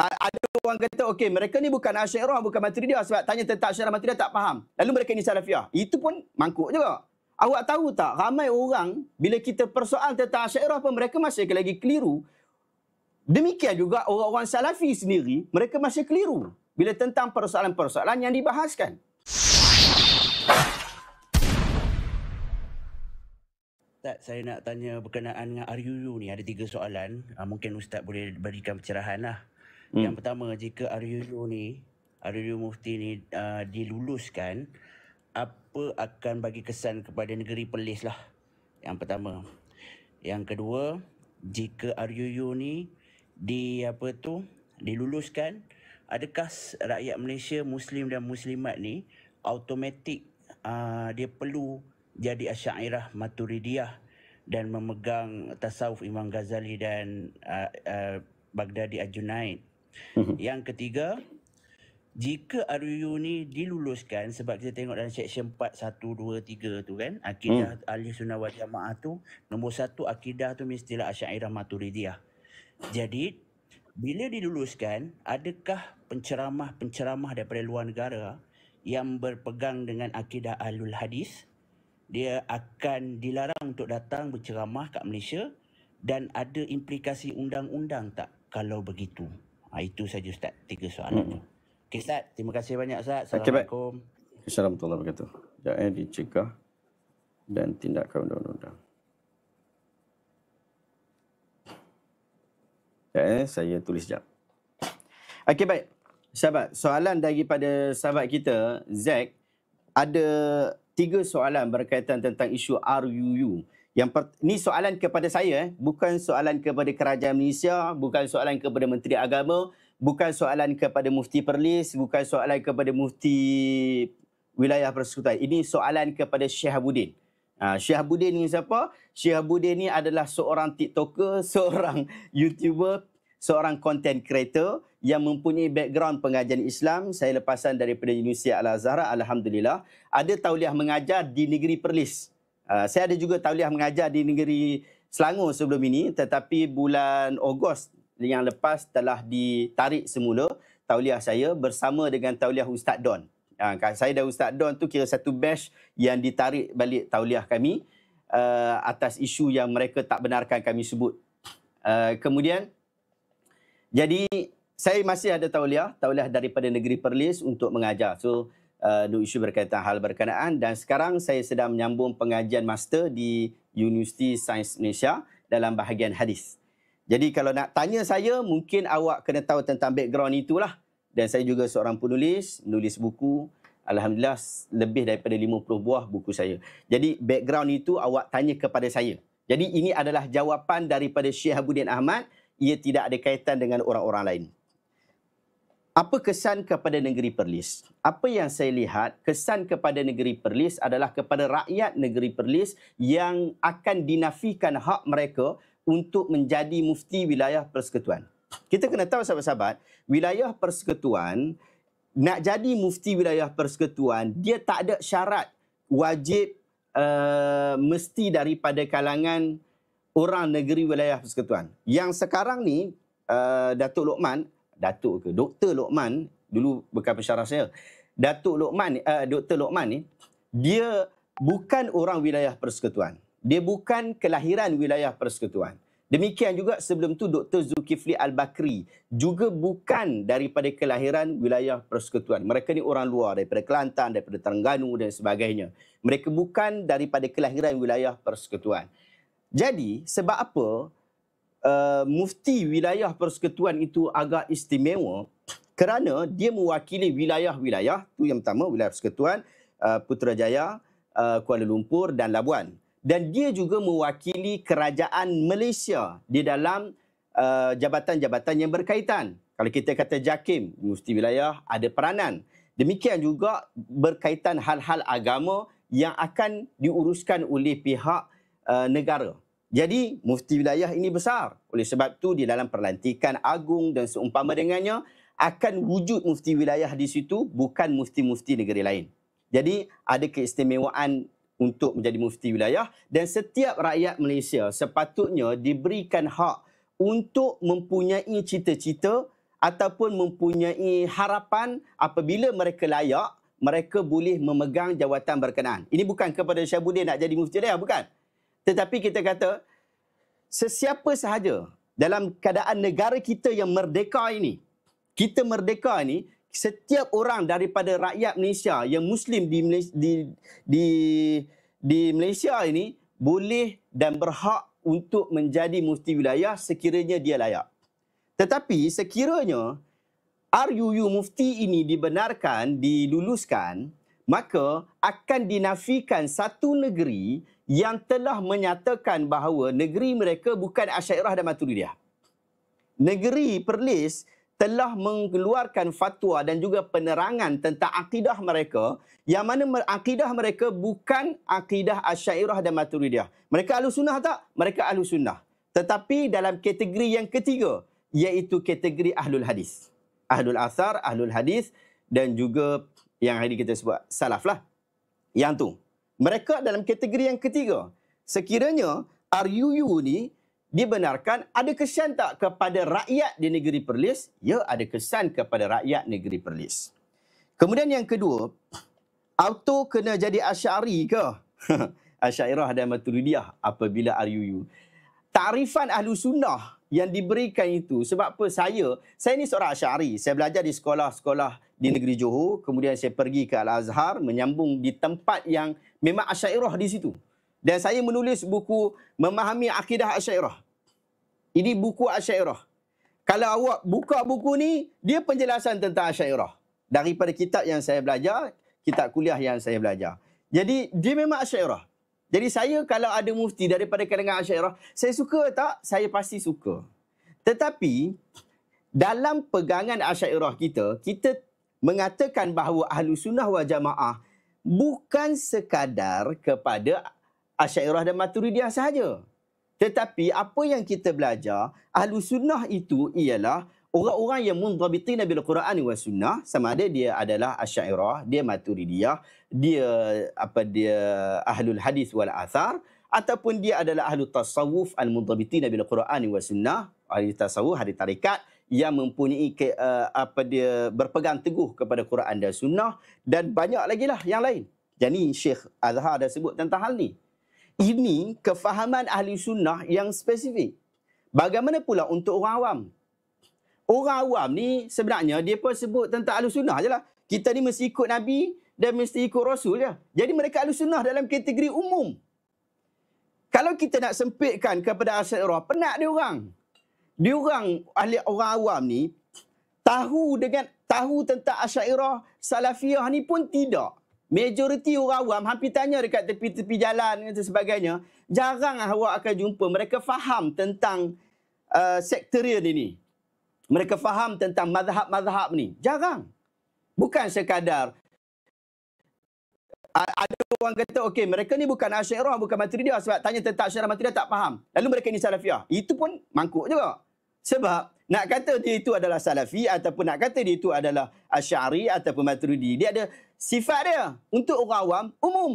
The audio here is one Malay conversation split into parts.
ada orang kata okey mereka ni bukan asyairah bukan maturidiyah sebab tanya tentang asyairah maturidiyah tak faham lalu mereka ni salafiyah itu pun mangkuk juga awak tahu tak ramai orang bila kita persoal tentang asyairah pun mereka masih lagi keliru demikian juga orang-orang salafi sendiri mereka masih keliru bila tentang persoalan-persoalan yang dibahaskan Ustaz, saya nak tanya berkenaan dengan RUU ni. Ada tiga soalan. Ah, mungkin Ustaz boleh berikan pencerahan lah. Hmm. Yang pertama, jika Aryuyo ni, Aryuyo Mufti ni uh, diluluskan, apa akan bagi kesan kepada negeri Perlis lah? Yang pertama. Yang kedua, jika Aryuyo ni di apa tu diluluskan, adakah rakyat Malaysia Muslim dan Muslimat ni automatik uh, dia perlu jadi asyairah maturidiyah dan memegang tasawuf Imam Ghazali dan uh, uh, Baghdadi Ajunaid Mhm. Yang ketiga, jika RUU ni diluluskan sebab kita tengok dalam seksyen 4, 1, 2, 3 tu kan, akidah hmm. ahli sunnah wal jamaah tu, nombor satu akidah tu mestilah asyairah maturidiyah. Jadi, bila diluluskan, adakah penceramah-penceramah daripada luar negara yang berpegang dengan akidah ahlul hadis, dia akan dilarang untuk datang berceramah kat Malaysia dan ada implikasi undang-undang tak kalau begitu? Ha, itu saja Ustaz, tiga soalan hmm. tu. Okey Ustaz, terima kasih banyak Ustaz. Assalamualaikum. Okay, Assalamualaikum warahmatullahi wabarakatuh. Jangan eh, dicegah dan tindakan undang-undang. Eh, saya tulis sekejap. Okey, baik. Sahabat, soalan daripada sahabat kita, Zack, ada tiga soalan berkaitan tentang isu RUU. Yang per, ni soalan kepada saya eh, bukan soalan kepada kerajaan Malaysia, bukan soalan kepada Menteri Agama, bukan soalan kepada Mufti Perlis, bukan soalan kepada Mufti Wilayah Persekutuan. Ini soalan kepada Syekh Abudin. Ha, Syekh Abudin ni siapa? Syekh Abudin ni adalah seorang TikToker, seorang YouTuber, seorang content creator yang mempunyai background pengajian Islam. Saya lepasan daripada Universiti Al-Azhar, Alhamdulillah. Ada tauliah mengajar di negeri Perlis. Ah, saya ada juga tauliah mengajar di negeri Selangor sebelum ini tetapi bulan Ogos yang lepas telah ditarik semula tauliah saya bersama dengan tauliah Ustaz Don. Ha, saya dan Ustaz Don tu kira satu batch yang ditarik balik tauliah kami uh, atas isu yang mereka tak benarkan kami sebut. Uh, kemudian jadi saya masih ada tauliah, tauliah daripada negeri Perlis untuk mengajar. So uh, Duk Yusuf berkaitan hal berkenaan dan sekarang saya sedang menyambung pengajian master di Universiti Sains Malaysia dalam bahagian hadis. Jadi kalau nak tanya saya, mungkin awak kena tahu tentang background itulah. Dan saya juga seorang penulis, nulis buku. Alhamdulillah lebih daripada 50 buah buku saya. Jadi background itu awak tanya kepada saya. Jadi ini adalah jawapan daripada Syekh Abudin Ahmad. Ia tidak ada kaitan dengan orang-orang lain apa kesan kepada negeri Perlis? Apa yang saya lihat, kesan kepada negeri Perlis adalah kepada rakyat negeri Perlis yang akan dinafikan hak mereka untuk menjadi mufti wilayah persekutuan. Kita kena tahu sahabat-sahabat, wilayah persekutuan, nak jadi mufti wilayah persekutuan, dia tak ada syarat wajib uh, mesti daripada kalangan orang negeri wilayah persekutuan. Yang sekarang ni, uh, Datuk Lokman, Datuk ke Dr. Lokman dulu bekas pensyarah saya Datuk Lokman ni uh, Dr. Lokman ni dia bukan orang wilayah persekutuan dia bukan kelahiran wilayah persekutuan demikian juga sebelum tu Dr. Zulkifli Al-Bakri juga bukan daripada kelahiran wilayah persekutuan mereka ni orang luar daripada Kelantan daripada Terengganu dan sebagainya mereka bukan daripada kelahiran wilayah persekutuan jadi sebab apa Uh, mufti wilayah persekutuan itu agak istimewa kerana dia mewakili wilayah-wilayah tu yang pertama wilayah persekutuan uh, Putrajaya, uh, Kuala Lumpur dan Labuan dan dia juga mewakili kerajaan Malaysia di dalam uh, jabatan-jabatan yang berkaitan. Kalau kita kata JAKIM, mufti wilayah ada peranan. Demikian juga berkaitan hal-hal agama yang akan diuruskan oleh pihak uh, negara. Jadi mufti wilayah ini besar. Oleh sebab tu di dalam perlantikan agung dan seumpama dengannya akan wujud mufti wilayah di situ bukan mufti-mufti negeri lain. Jadi ada keistimewaan untuk menjadi mufti wilayah dan setiap rakyat Malaysia sepatutnya diberikan hak untuk mempunyai cita-cita ataupun mempunyai harapan apabila mereka layak mereka boleh memegang jawatan berkenaan. Ini bukan kepada Syabudin nak jadi mufti wilayah bukan. Tetapi kita kata, sesiapa sahaja dalam keadaan negara kita yang merdeka ini, kita merdeka ini, setiap orang daripada rakyat Malaysia yang Muslim di Malaysia, di, di, di Malaysia ini boleh dan berhak untuk menjadi Musti wilayah sekiranya dia layak. Tetapi sekiranya RUU mufti ini dibenarkan, diluluskan, maka akan dinafikan satu negeri yang telah menyatakan bahawa negeri mereka bukan Asyairah dan Maturidiyah. Negeri Perlis telah mengeluarkan fatwa dan juga penerangan tentang akidah mereka yang mana akidah mereka bukan akidah Asyairah dan Maturidiyah. Mereka ahlu sunnah tak? Mereka ahlu sunnah. Tetapi dalam kategori yang ketiga iaitu kategori ahlul hadis. Ahlul asar, ahlul hadis dan juga yang hari ini kita sebut salaf lah. Yang tu. Mereka dalam kategori yang ketiga. Sekiranya RUU ni dibenarkan, ada kesan tak kepada rakyat di negeri Perlis? Ya, ada kesan kepada rakyat negeri Perlis. Kemudian yang kedua, auto kena jadi asyari ke? Asyairah dan Maturidiyah apabila RUU. Tarifan Ahlu Sunnah yang diberikan itu. Sebab apa saya, saya ni seorang asyari. Saya belajar di sekolah-sekolah di negeri Johor. Kemudian saya pergi ke Al-Azhar menyambung di tempat yang memang asyairah di situ. Dan saya menulis buku Memahami Akidah Asyairah. Ini buku asyairah. Kalau awak buka buku ni, dia penjelasan tentang asyairah. Daripada kitab yang saya belajar, kitab kuliah yang saya belajar. Jadi dia memang asyairah. Jadi saya kalau ada mufti daripada kalangan Asyairah, saya suka tak? Saya pasti suka. Tetapi dalam pegangan Asyairah kita, kita mengatakan bahawa ahlu sunnah wal jamaah bukan sekadar kepada Asyairah dan Maturidiyah sahaja. Tetapi apa yang kita belajar, ahlu sunnah itu ialah orang-orang yang mundhabitin bil Quran wa sunnah sama ada dia adalah asy'ariyah dia maturidiyah dia apa dia ahlul hadis wal athar ataupun dia adalah ahlu tasawuf al mundhabitin bil Quran wa sunnah ahli tasawuf ahli tarekat yang mempunyai ke, uh, apa dia berpegang teguh kepada Quran dan sunnah dan banyak lagi lah yang lain. Jadi Syekh Azhar dah sebut tentang hal ni. Ini kefahaman ahli sunnah yang spesifik. Bagaimana pula untuk orang awam? orang awam ni sebenarnya dia pun sebut tentang ahli sunnah je lah. Kita ni mesti ikut Nabi dan mesti ikut Rasul je. Jadi mereka ahli sunnah dalam kategori umum. Kalau kita nak sempitkan kepada Asyairah, penat dia orang. Dia orang, ahli orang awam ni, tahu dengan tahu tentang Asyairah Salafiyah ni pun tidak. Majoriti orang awam hampir tanya dekat tepi-tepi jalan dan sebagainya. Jarang lah awak akan jumpa. Mereka faham tentang uh, sektorial ini mereka faham tentang mazhab-mazhab ni. Jarang. Bukan sekadar ada orang kata, okey, mereka ni bukan asyairah, bukan matriah. Sebab tanya tentang asyairah matriah, tak faham. Lalu mereka ni salafiah. Itu pun mangkuk juga. Sebab nak kata dia itu adalah salafi ataupun nak kata dia itu adalah asyari ataupun maturidi. Dia ada sifat dia untuk orang awam umum.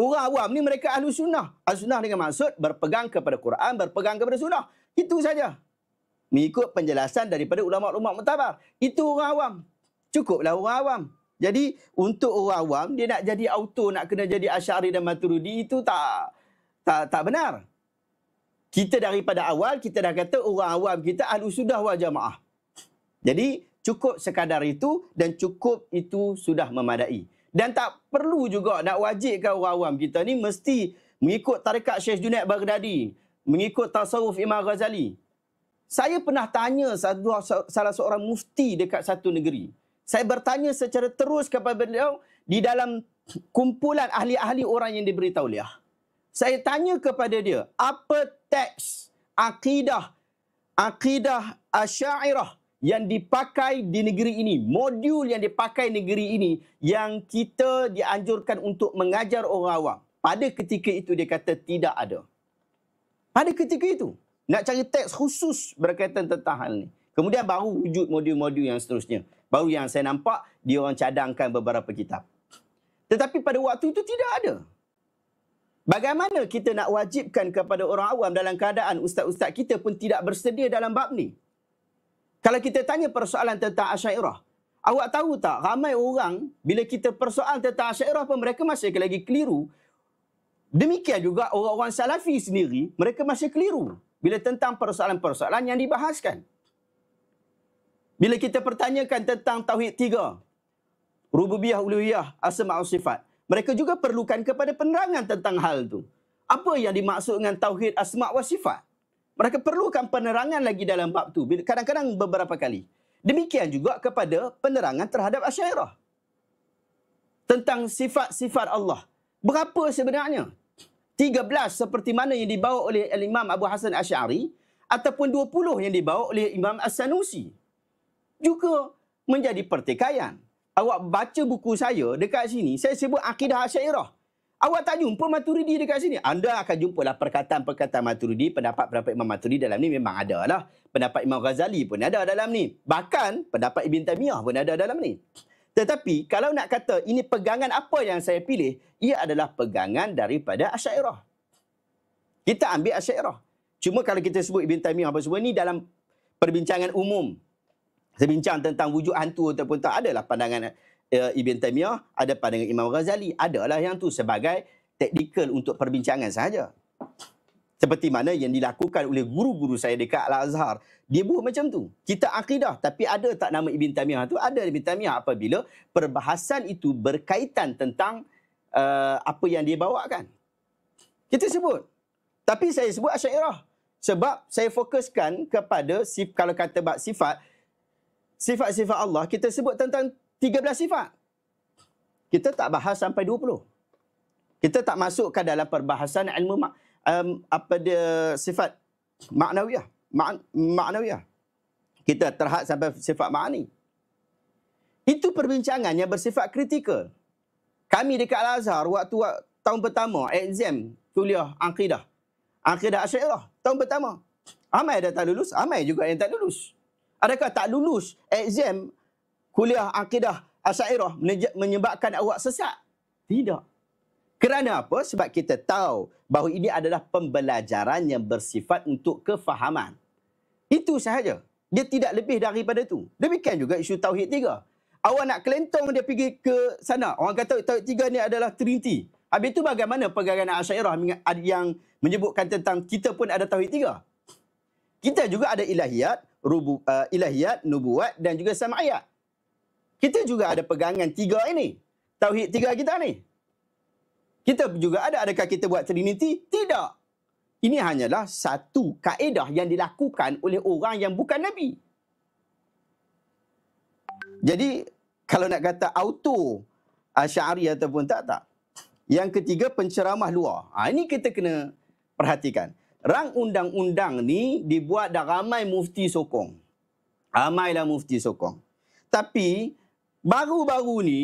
Orang awam ni mereka ahlu sunnah. Ahlu sunnah dengan maksud berpegang kepada Quran, berpegang kepada sunnah. Itu saja mengikut penjelasan daripada ulama-ulama mutabar. Itu orang awam. Cukuplah orang awam. Jadi untuk orang awam dia nak jadi auto nak kena jadi Asy'ari dan Maturidi itu tak tak tak benar. Kita daripada awal kita dah kata orang awam kita ahlu sudah wal jamaah. Jadi cukup sekadar itu dan cukup itu sudah memadai. Dan tak perlu juga nak wajibkan orang awam kita ni mesti mengikut tarekat Syekh Junaid Baghdadi, mengikut tasawuf Imam Ghazali. Saya pernah tanya salah seorang mufti dekat satu negeri. Saya bertanya secara terus kepada beliau di dalam kumpulan ahli-ahli orang yang diberi tauliah. Saya tanya kepada dia, apa teks akidah akidah asyairah yang dipakai di negeri ini, modul yang dipakai negeri ini yang kita dianjurkan untuk mengajar orang awam. Pada ketika itu dia kata tidak ada. Pada ketika itu, nak cari teks khusus berkaitan tentang hal ni. Kemudian baru wujud modul-modul yang seterusnya. Baru yang saya nampak, dia orang cadangkan beberapa kitab. Tetapi pada waktu itu tidak ada. Bagaimana kita nak wajibkan kepada orang awam dalam keadaan ustaz-ustaz kita pun tidak bersedia dalam bab ni? Kalau kita tanya persoalan tentang Asyairah, awak tahu tak ramai orang bila kita persoal tentang Asyairah pun mereka masih lagi keliru. Demikian juga orang-orang Salafi sendiri, mereka masih keliru bila tentang persoalan-persoalan yang dibahaskan. Bila kita pertanyakan tentang tauhid tiga, rububiyah, uluhiyah, wa sifat, mereka juga perlukan kepada penerangan tentang hal itu. Apa yang dimaksud dengan tauhid asma' wa sifat? Mereka perlukan penerangan lagi dalam bab tu. Kadang-kadang beberapa kali. Demikian juga kepada penerangan terhadap asyairah. Tentang sifat-sifat Allah. Berapa sebenarnya? 13 seperti mana yang dibawa oleh Imam Abu Hasan Asy'ari ataupun 20 yang dibawa oleh Imam As-Sanusi. Juga menjadi pertikaian. Awak baca buku saya dekat sini, saya sebut akidah Asy'ariyah. Awak tak jumpa Maturidi dekat sini. Anda akan jumpalah perkataan-perkataan Maturidi, pendapat-pendapat Imam Maturidi dalam ni memang ada lah. Pendapat Imam Ghazali pun ada dalam ni. Bahkan pendapat Ibn Taymiyah pun ada dalam ni. Tetapi kalau nak kata ini pegangan apa yang saya pilih, ia adalah pegangan daripada Asyairah. Kita ambil Asyairah. Cuma kalau kita sebut Ibn Taymiyyah apa semua ni dalam perbincangan umum. Saya bincang tentang wujud hantu ataupun tak. Adalah pandangan uh, Ibn Taymiyyah, ada pandangan Imam Ghazali. Adalah yang tu sebagai teknikal untuk perbincangan sahaja. Seperti mana yang dilakukan oleh guru-guru saya dekat Al-Azhar. Dia buat macam tu. Kita akidah tapi ada tak nama Ibn Tamiyah tu? Ada Ibn Tamiyah apabila perbahasan itu berkaitan tentang uh, apa yang dia bawa kan. Kita sebut. Tapi saya sebut Asyairah. Sebab saya fokuskan kepada sif, kalau kata bak sifat, sifat-sifat Allah kita sebut tentang 13 sifat. Kita tak bahas sampai 20. Kita tak masukkan dalam perbahasan ilmu mak um, apa dia sifat maknawiyah Ma'an, maknawiyah kita terhad sampai sifat ma'ani itu perbincangan yang bersifat kritikal kami dekat Al-Azhar waktu tahun pertama exam kuliah akidah akidah asyairah tahun pertama ramai dah tak lulus ramai juga yang tak lulus adakah tak lulus exam kuliah akidah asyairah menyebabkan awak sesat tidak kerana apa? Sebab kita tahu bahawa ini adalah pembelajaran yang bersifat untuk kefahaman. Itu sahaja. Dia tidak lebih daripada itu. Demikian juga isu Tauhid 3. Awak nak kelentong dia pergi ke sana. Orang kata Tauhid 3 ni adalah Trinity. Habis itu bagaimana pergerakan Asyairah yang menyebutkan tentang kita pun ada Tauhid 3? Kita juga ada ilahiyat, rubu, uh, ilahiyat, nubuat dan juga samayat. Kita juga ada pegangan tiga ini. Tauhid tiga kita ni. Kita juga ada adakah kita buat trinity? Tidak. Ini hanyalah satu kaedah yang dilakukan oleh orang yang bukan nabi. Jadi kalau nak kata auto Asy'ari ah, ataupun tak tak. Yang ketiga penceramah luar. Ha, ini kita kena perhatikan. Rang undang-undang ni dibuat dah ramai mufti sokong. Ramailah mufti sokong. Tapi baru-baru ni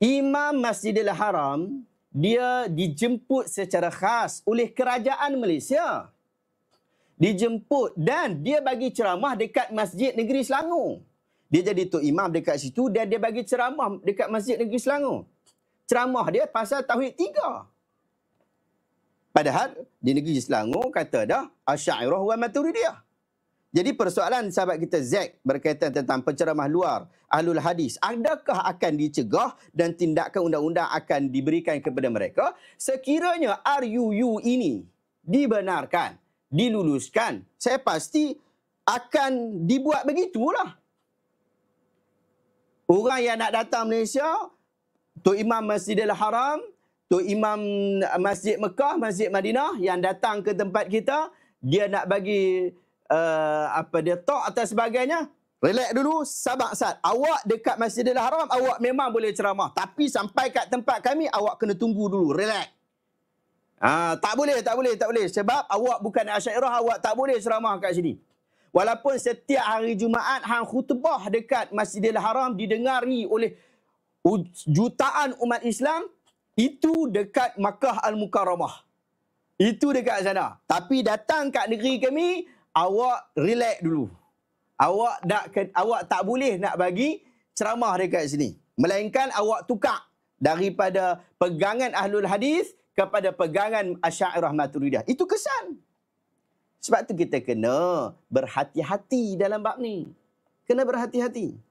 Imam Masjidil Haram dia dijemput secara khas oleh kerajaan Malaysia. Dijemput dan dia bagi ceramah dekat Masjid Negeri Selangor. Dia jadi Tok Imam dekat situ dan dia bagi ceramah dekat Masjid Negeri Selangor. Ceramah dia pasal Tauhid tiga. Padahal di Negeri Selangor kata dah Asyairah wa Maturidiyah. Jadi persoalan sahabat kita Zack berkaitan tentang penceramah luar ahlul hadis. Adakah akan dicegah dan tindakan undang-undang akan diberikan kepada mereka sekiranya RUU ini dibenarkan, diluluskan? Saya pasti akan dibuat begitulah. Orang yang nak datang Malaysia, Tok Imam Masjidil Haram, Tok Imam Masjid Mekah, Masjid Madinah yang datang ke tempat kita, dia nak bagi Eh, apa dia tok atau sebagainya relax dulu sabak sat awak dekat masjidil haram awak memang boleh ceramah tapi sampai kat tempat kami awak kena tunggu dulu relax ha, tak boleh tak boleh tak boleh sebab awak bukan asyairah awak tak boleh ceramah kat sini walaupun setiap hari jumaat hang khutbah dekat masjidil haram didengari oleh jutaan umat Islam itu dekat Makkah Al-Mukarramah. Itu dekat sana. Tapi datang kat negeri kami, awak relax dulu. Awak tak awak tak boleh nak bagi ceramah dekat sini. Melainkan awak tukar daripada pegangan ahlul hadis kepada pegangan Asy'ariyah Maturidiyah. Itu kesan. Sebab tu kita kena berhati-hati dalam bab ni. Kena berhati-hati.